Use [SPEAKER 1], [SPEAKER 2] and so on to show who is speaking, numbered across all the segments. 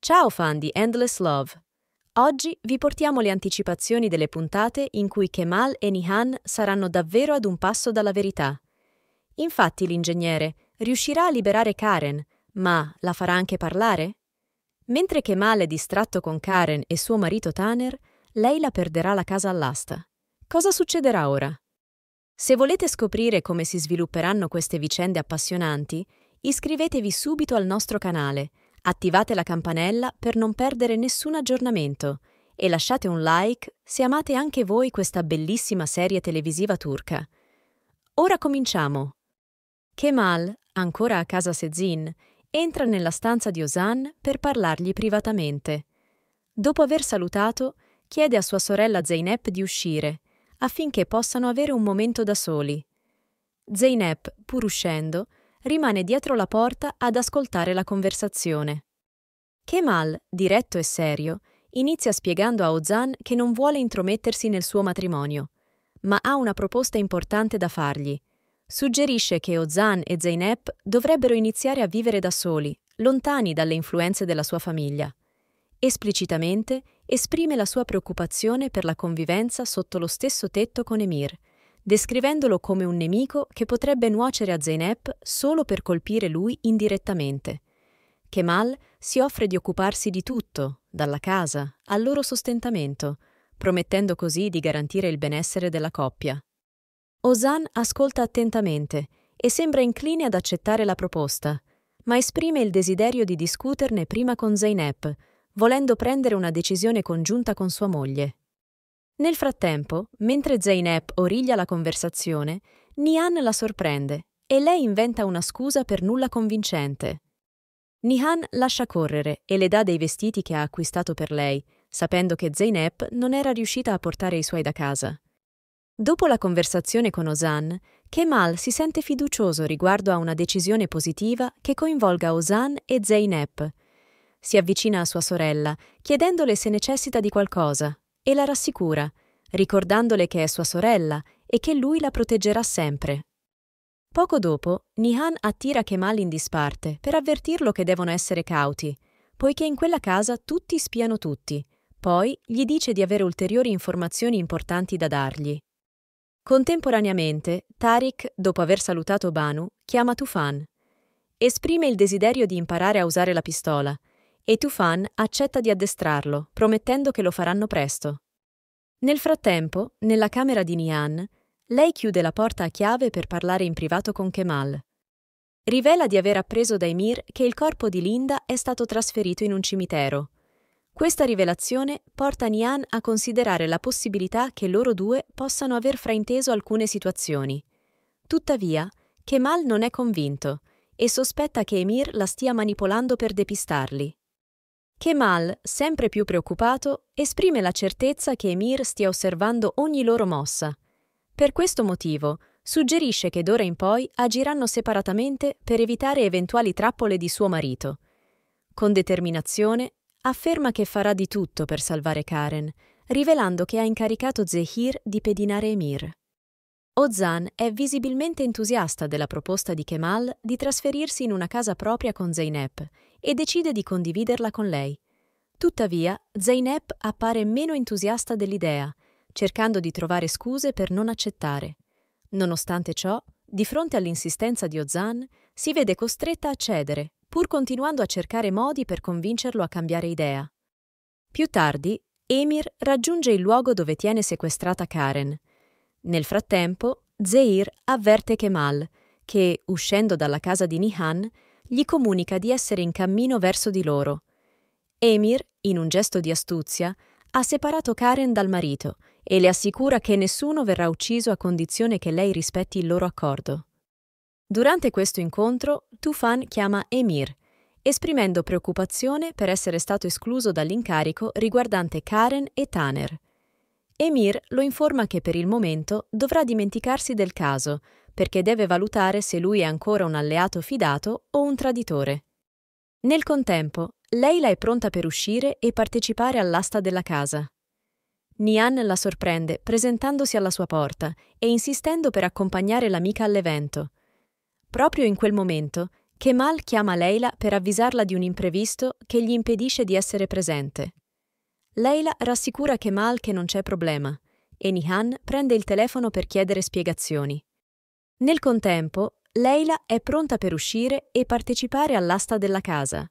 [SPEAKER 1] Ciao fan di Endless Love! Oggi vi portiamo le anticipazioni delle puntate in cui Kemal e Nihan saranno davvero ad un passo dalla verità. Infatti l'ingegnere riuscirà a liberare Karen, ma la farà anche parlare? Mentre Kemal è distratto con Karen e suo marito Tanner, lei la perderà la casa all'asta. Cosa succederà ora? Se volete scoprire come si svilupperanno queste vicende appassionanti, iscrivetevi subito al nostro canale – Attivate la campanella per non perdere nessun aggiornamento e lasciate un like se amate anche voi questa bellissima serie televisiva turca. Ora cominciamo. Kemal, ancora a casa Sezin, entra nella stanza di Osan per parlargli privatamente. Dopo aver salutato, chiede a sua sorella Zeynep di uscire, affinché possano avere un momento da soli. Zeynep, pur uscendo, rimane dietro la porta ad ascoltare la conversazione. Kemal, diretto e serio, inizia spiegando a Ozan che non vuole intromettersi nel suo matrimonio, ma ha una proposta importante da fargli. Suggerisce che Ozan e Zeynep dovrebbero iniziare a vivere da soli, lontani dalle influenze della sua famiglia. Esplicitamente esprime la sua preoccupazione per la convivenza sotto lo stesso tetto con Emir, descrivendolo come un nemico che potrebbe nuocere a Zeynep solo per colpire lui indirettamente. Kemal si offre di occuparsi di tutto, dalla casa al loro sostentamento, promettendo così di garantire il benessere della coppia. Ozan ascolta attentamente e sembra incline ad accettare la proposta, ma esprime il desiderio di discuterne prima con Zeynep, volendo prendere una decisione congiunta con sua moglie. Nel frattempo, mentre Zeynep origlia la conversazione, Nihan la sorprende e lei inventa una scusa per nulla convincente. Nihan lascia correre e le dà dei vestiti che ha acquistato per lei, sapendo che Zeynep non era riuscita a portare i suoi da casa. Dopo la conversazione con Ozan, Kemal si sente fiducioso riguardo a una decisione positiva che coinvolga Ozan e Zeynep. Si avvicina a sua sorella, chiedendole se necessita di qualcosa, e la rassicura, ricordandole che è sua sorella e che lui la proteggerà sempre. Poco dopo, Nihan attira Kemal in disparte per avvertirlo che devono essere cauti, poiché in quella casa tutti spiano tutti. Poi gli dice di avere ulteriori informazioni importanti da dargli. Contemporaneamente, Tariq, dopo aver salutato Banu, chiama Tufan. Esprime il desiderio di imparare a usare la pistola e Tufan accetta di addestrarlo, promettendo che lo faranno presto. Nel frattempo, nella camera di Nian, lei chiude la porta a chiave per parlare in privato con Kemal. Rivela di aver appreso da Emir che il corpo di Linda è stato trasferito in un cimitero. Questa rivelazione porta Nian a considerare la possibilità che loro due possano aver frainteso alcune situazioni. Tuttavia, Kemal non è convinto e sospetta che Emir la stia manipolando per depistarli. Kemal, sempre più preoccupato, esprime la certezza che Emir stia osservando ogni loro mossa. Per questo motivo, suggerisce che d'ora in poi agiranno separatamente per evitare eventuali trappole di suo marito. Con determinazione, afferma che farà di tutto per salvare Karen, rivelando che ha incaricato Zehir di pedinare Emir. Ozan è visibilmente entusiasta della proposta di Kemal di trasferirsi in una casa propria con Zeynep e decide di condividerla con lei. Tuttavia, Zeynep appare meno entusiasta dell'idea, cercando di trovare scuse per non accettare. Nonostante ciò, di fronte all'insistenza di Ozan, si vede costretta a cedere, pur continuando a cercare modi per convincerlo a cambiare idea. Più tardi, Emir raggiunge il luogo dove tiene sequestrata Karen – nel frattempo, Zeir avverte Kemal, che, uscendo dalla casa di Nihan, gli comunica di essere in cammino verso di loro. Emir, in un gesto di astuzia, ha separato Karen dal marito e le assicura che nessuno verrà ucciso a condizione che lei rispetti il loro accordo. Durante questo incontro, Tufan chiama Emir, esprimendo preoccupazione per essere stato escluso dall'incarico riguardante Karen e Taner. Emir lo informa che per il momento dovrà dimenticarsi del caso, perché deve valutare se lui è ancora un alleato fidato o un traditore. Nel contempo, Leila è pronta per uscire e partecipare all'asta della casa. Nian la sorprende presentandosi alla sua porta e insistendo per accompagnare l'amica all'evento. Proprio in quel momento, Kemal chiama Leila per avvisarla di un imprevisto che gli impedisce di essere presente. Leila rassicura Kemal che non c'è problema e Nihan prende il telefono per chiedere spiegazioni. Nel contempo, Leila è pronta per uscire e partecipare all'asta della casa.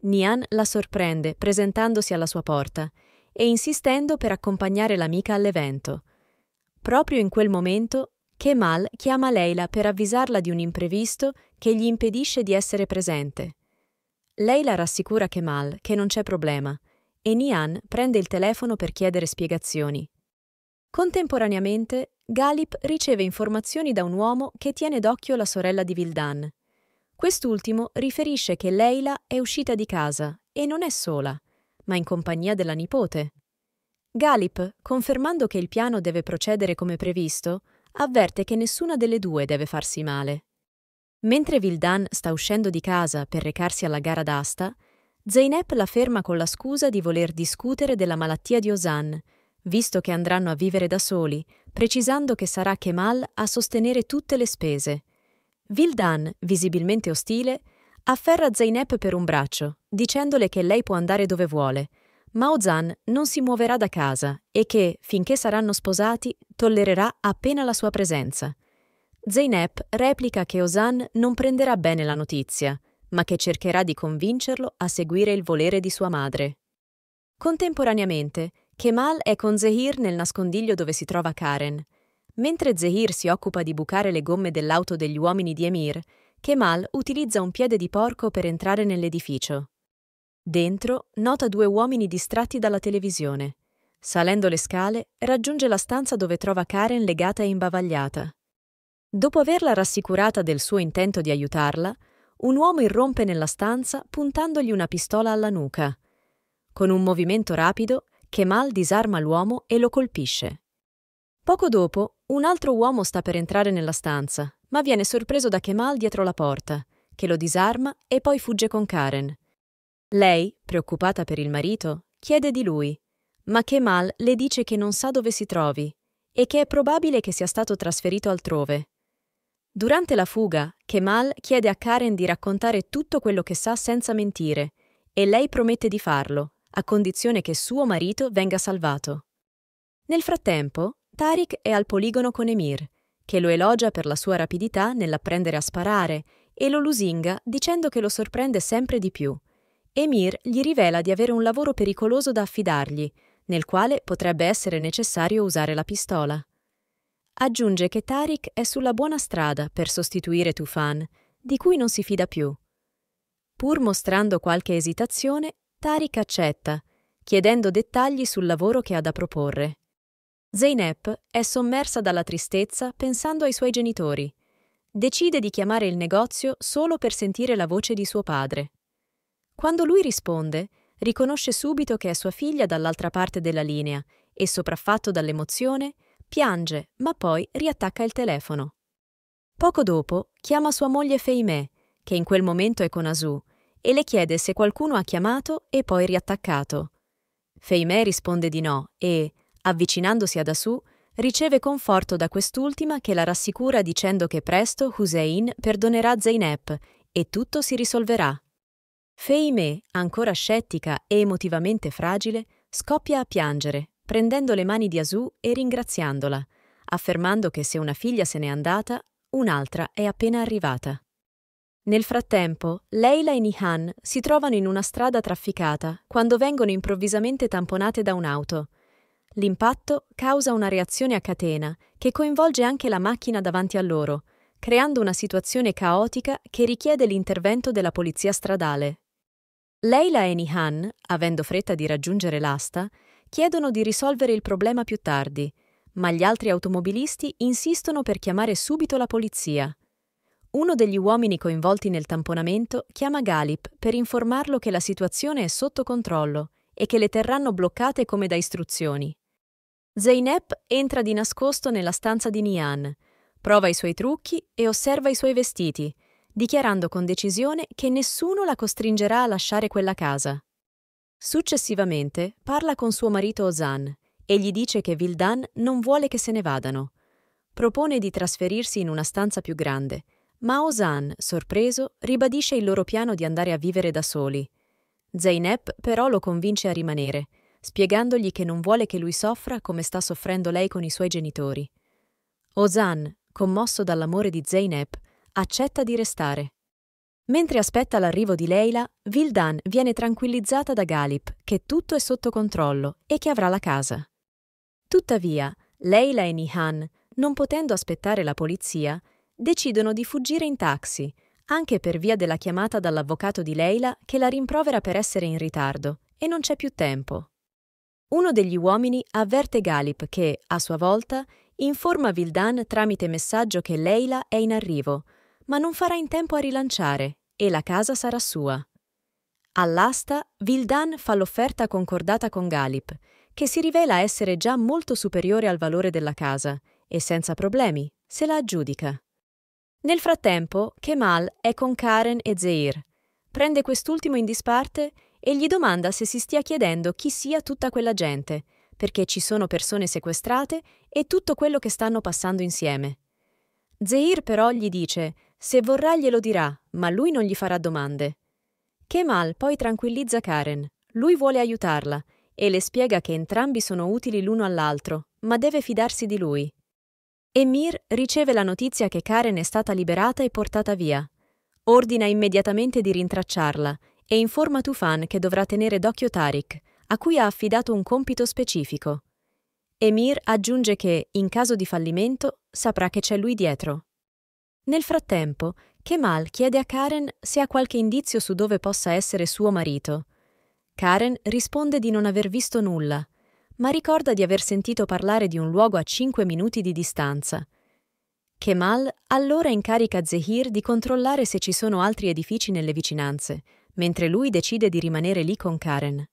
[SPEAKER 1] Nihan la sorprende presentandosi alla sua porta e insistendo per accompagnare l'amica all'evento. Proprio in quel momento, Kemal chiama Leila per avvisarla di un imprevisto che gli impedisce di essere presente. Leila rassicura Kemal che non c'è problema e Nian prende il telefono per chiedere spiegazioni. Contemporaneamente, Galip riceve informazioni da un uomo che tiene d'occhio la sorella di Vildan. Quest'ultimo riferisce che Leila è uscita di casa e non è sola, ma in compagnia della nipote. Galip, confermando che il piano deve procedere come previsto, avverte che nessuna delle due deve farsi male. Mentre Vildan sta uscendo di casa per recarsi alla gara d'asta, Zeynep la ferma con la scusa di voler discutere della malattia di Ozan, visto che andranno a vivere da soli, precisando che sarà Kemal a sostenere tutte le spese. Vildan, visibilmente ostile, afferra Zeynep per un braccio, dicendole che lei può andare dove vuole, ma Ozan non si muoverà da casa e che, finché saranno sposati, tollererà appena la sua presenza. Zeynep replica che Ozan non prenderà bene la notizia, ma che cercherà di convincerlo a seguire il volere di sua madre. Contemporaneamente, Kemal è con Zehir nel nascondiglio dove si trova Karen. Mentre Zehir si occupa di bucare le gomme dell'auto degli uomini di Emir, Kemal utilizza un piede di porco per entrare nell'edificio. Dentro nota due uomini distratti dalla televisione. Salendo le scale, raggiunge la stanza dove trova Karen legata e imbavagliata. Dopo averla rassicurata del suo intento di aiutarla, un uomo irrompe nella stanza puntandogli una pistola alla nuca. Con un movimento rapido, Kemal disarma l'uomo e lo colpisce. Poco dopo, un altro uomo sta per entrare nella stanza, ma viene sorpreso da Kemal dietro la porta, che lo disarma e poi fugge con Karen. Lei, preoccupata per il marito, chiede di lui, ma Kemal le dice che non sa dove si trovi e che è probabile che sia stato trasferito altrove Durante la fuga, Kemal chiede a Karen di raccontare tutto quello che sa senza mentire e lei promette di farlo, a condizione che suo marito venga salvato. Nel frattempo, Tariq è al poligono con Emir, che lo elogia per la sua rapidità nell'apprendere a sparare e lo lusinga dicendo che lo sorprende sempre di più. Emir gli rivela di avere un lavoro pericoloso da affidargli, nel quale potrebbe essere necessario usare la pistola aggiunge che Tariq è sulla buona strada per sostituire Tufan, di cui non si fida più. Pur mostrando qualche esitazione, Tariq accetta, chiedendo dettagli sul lavoro che ha da proporre. Zeynep è sommersa dalla tristezza pensando ai suoi genitori. Decide di chiamare il negozio solo per sentire la voce di suo padre. Quando lui risponde, riconosce subito che è sua figlia dall'altra parte della linea e, sopraffatto dall'emozione, piange, ma poi riattacca il telefono. Poco dopo chiama sua moglie Feimè, che in quel momento è con Asu, e le chiede se qualcuno ha chiamato e poi riattaccato. Feimè risponde di no e, avvicinandosi ad Asu, riceve conforto da quest'ultima che la rassicura dicendo che presto Hussein perdonerà Zeynep e tutto si risolverà. Feimè, ancora scettica e emotivamente fragile, scoppia a piangere, prendendo le mani di Asù e ringraziandola, affermando che se una figlia se n'è andata, un'altra è appena arrivata. Nel frattempo, Leila e Nihan si trovano in una strada trafficata quando vengono improvvisamente tamponate da un'auto. L'impatto causa una reazione a catena che coinvolge anche la macchina davanti a loro, creando una situazione caotica che richiede l'intervento della polizia stradale. Leila e Nihan, avendo fretta di raggiungere l'asta, chiedono di risolvere il problema più tardi, ma gli altri automobilisti insistono per chiamare subito la polizia. Uno degli uomini coinvolti nel tamponamento chiama Galip per informarlo che la situazione è sotto controllo e che le terranno bloccate come da istruzioni. Zeynep entra di nascosto nella stanza di Nian, prova i suoi trucchi e osserva i suoi vestiti, dichiarando con decisione che nessuno la costringerà a lasciare quella casa. Successivamente parla con suo marito Ozan e gli dice che Vildan non vuole che se ne vadano. Propone di trasferirsi in una stanza più grande, ma Ozan, sorpreso, ribadisce il loro piano di andare a vivere da soli. Zeynep però lo convince a rimanere, spiegandogli che non vuole che lui soffra come sta soffrendo lei con i suoi genitori. Ozan, commosso dall'amore di Zeynep, accetta di restare. Mentre aspetta l'arrivo di Leila, Vildan viene tranquillizzata da Galip che tutto è sotto controllo e che avrà la casa. Tuttavia, Leila e Nihan, non potendo aspettare la polizia, decidono di fuggire in taxi, anche per via della chiamata dall'avvocato di Leila che la rimprovera per essere in ritardo e non c'è più tempo. Uno degli uomini avverte Galip che, a sua volta, informa Vildan tramite messaggio che Leila è in arrivo, ma non farà in tempo a rilanciare e la casa sarà sua. All'asta, Vildan fa l'offerta concordata con Galip, che si rivela essere già molto superiore al valore della casa e senza problemi se la aggiudica. Nel frattempo, Kemal è con Karen e Zeir. Prende quest'ultimo in disparte e gli domanda se si stia chiedendo chi sia tutta quella gente, perché ci sono persone sequestrate e tutto quello che stanno passando insieme. Zeir però gli dice se vorrà glielo dirà, ma lui non gli farà domande. Kemal poi tranquillizza Karen. Lui vuole aiutarla e le spiega che entrambi sono utili l'uno all'altro, ma deve fidarsi di lui. Emir riceve la notizia che Karen è stata liberata e portata via. Ordina immediatamente di rintracciarla e informa Tufan che dovrà tenere d'occhio Tariq, a cui ha affidato un compito specifico. Emir aggiunge che, in caso di fallimento, saprà che c'è lui dietro. Nel frattempo, Kemal chiede a Karen se ha qualche indizio su dove possa essere suo marito. Karen risponde di non aver visto nulla, ma ricorda di aver sentito parlare di un luogo a 5 minuti di distanza. Kemal allora incarica Zehir di controllare se ci sono altri edifici nelle vicinanze, mentre lui decide di rimanere lì con Karen.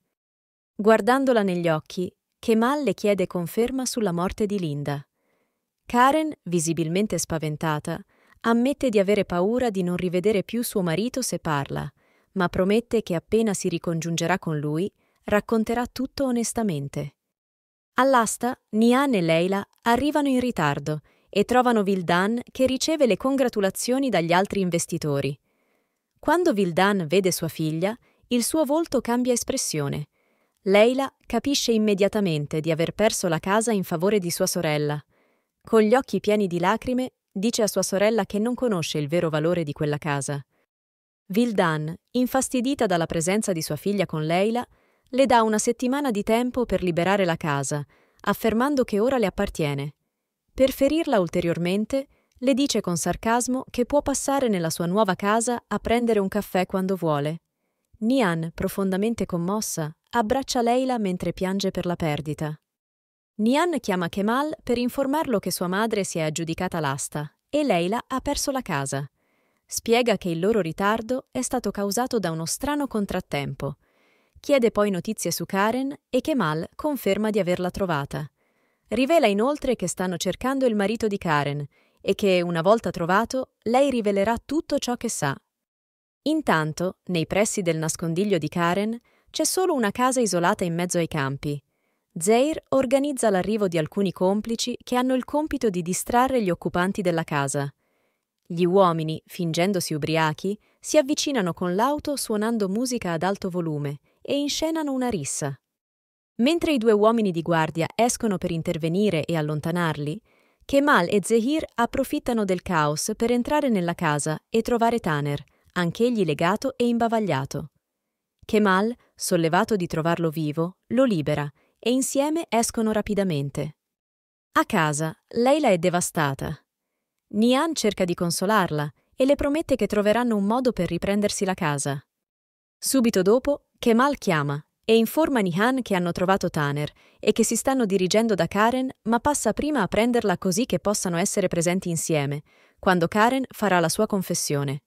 [SPEAKER 1] Guardandola negli occhi, Kemal le chiede conferma sulla morte di Linda. Karen, visibilmente spaventata, Ammette di avere paura di non rivedere più suo marito se parla, ma promette che appena si ricongiungerà con lui, racconterà tutto onestamente. All'asta, Nian e Leila arrivano in ritardo e trovano Vildan che riceve le congratulazioni dagli altri investitori. Quando Vildan vede sua figlia, il suo volto cambia espressione. Leila capisce immediatamente di aver perso la casa in favore di sua sorella. Con gli occhi pieni di lacrime, dice a sua sorella che non conosce il vero valore di quella casa. Vildan, infastidita dalla presenza di sua figlia con Leila, le dà una settimana di tempo per liberare la casa, affermando che ora le appartiene. Per ferirla ulteriormente, le dice con sarcasmo che può passare nella sua nuova casa a prendere un caffè quando vuole. Nian, profondamente commossa, abbraccia Leila mentre piange per la perdita. Nian chiama Kemal per informarlo che sua madre si è aggiudicata l'asta e Leila ha perso la casa. Spiega che il loro ritardo è stato causato da uno strano contrattempo. Chiede poi notizie su Karen e Kemal conferma di averla trovata. Rivela inoltre che stanno cercando il marito di Karen e che, una volta trovato, lei rivelerà tutto ciò che sa. Intanto, nei pressi del nascondiglio di Karen, c'è solo una casa isolata in mezzo ai campi. Zair organizza l'arrivo di alcuni complici che hanno il compito di distrarre gli occupanti della casa. Gli uomini, fingendosi ubriachi, si avvicinano con l'auto suonando musica ad alto volume e inscenano una rissa. Mentre i due uomini di guardia escono per intervenire e allontanarli, Kemal e Zehir approfittano del caos per entrare nella casa e trovare Taner, anch'egli legato e imbavagliato. Kemal, sollevato di trovarlo vivo, lo libera e insieme escono rapidamente. A casa, Leila è devastata. Nian cerca di consolarla e le promette che troveranno un modo per riprendersi la casa. Subito dopo, Kemal chiama e informa Nihan che hanno trovato Tanner e che si stanno dirigendo da Karen, ma passa prima a prenderla così che possano essere presenti insieme, quando Karen farà la sua confessione.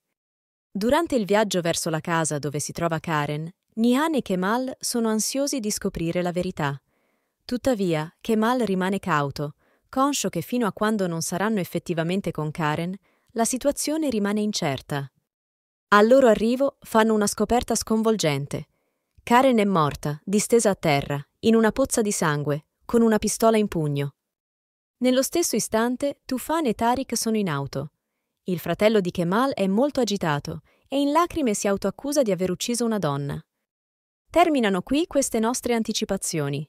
[SPEAKER 1] Durante il viaggio verso la casa dove si trova Karen, Nihan e Kemal sono ansiosi di scoprire la verità. Tuttavia, Kemal rimane cauto, conscio che fino a quando non saranno effettivamente con Karen, la situazione rimane incerta. Al loro arrivo fanno una scoperta sconvolgente. Karen è morta, distesa a terra, in una pozza di sangue, con una pistola in pugno. Nello stesso istante, Tufan e Tariq sono in auto. Il fratello di Kemal è molto agitato e in lacrime si autoaccusa di aver ucciso una donna. Terminano qui queste nostre anticipazioni.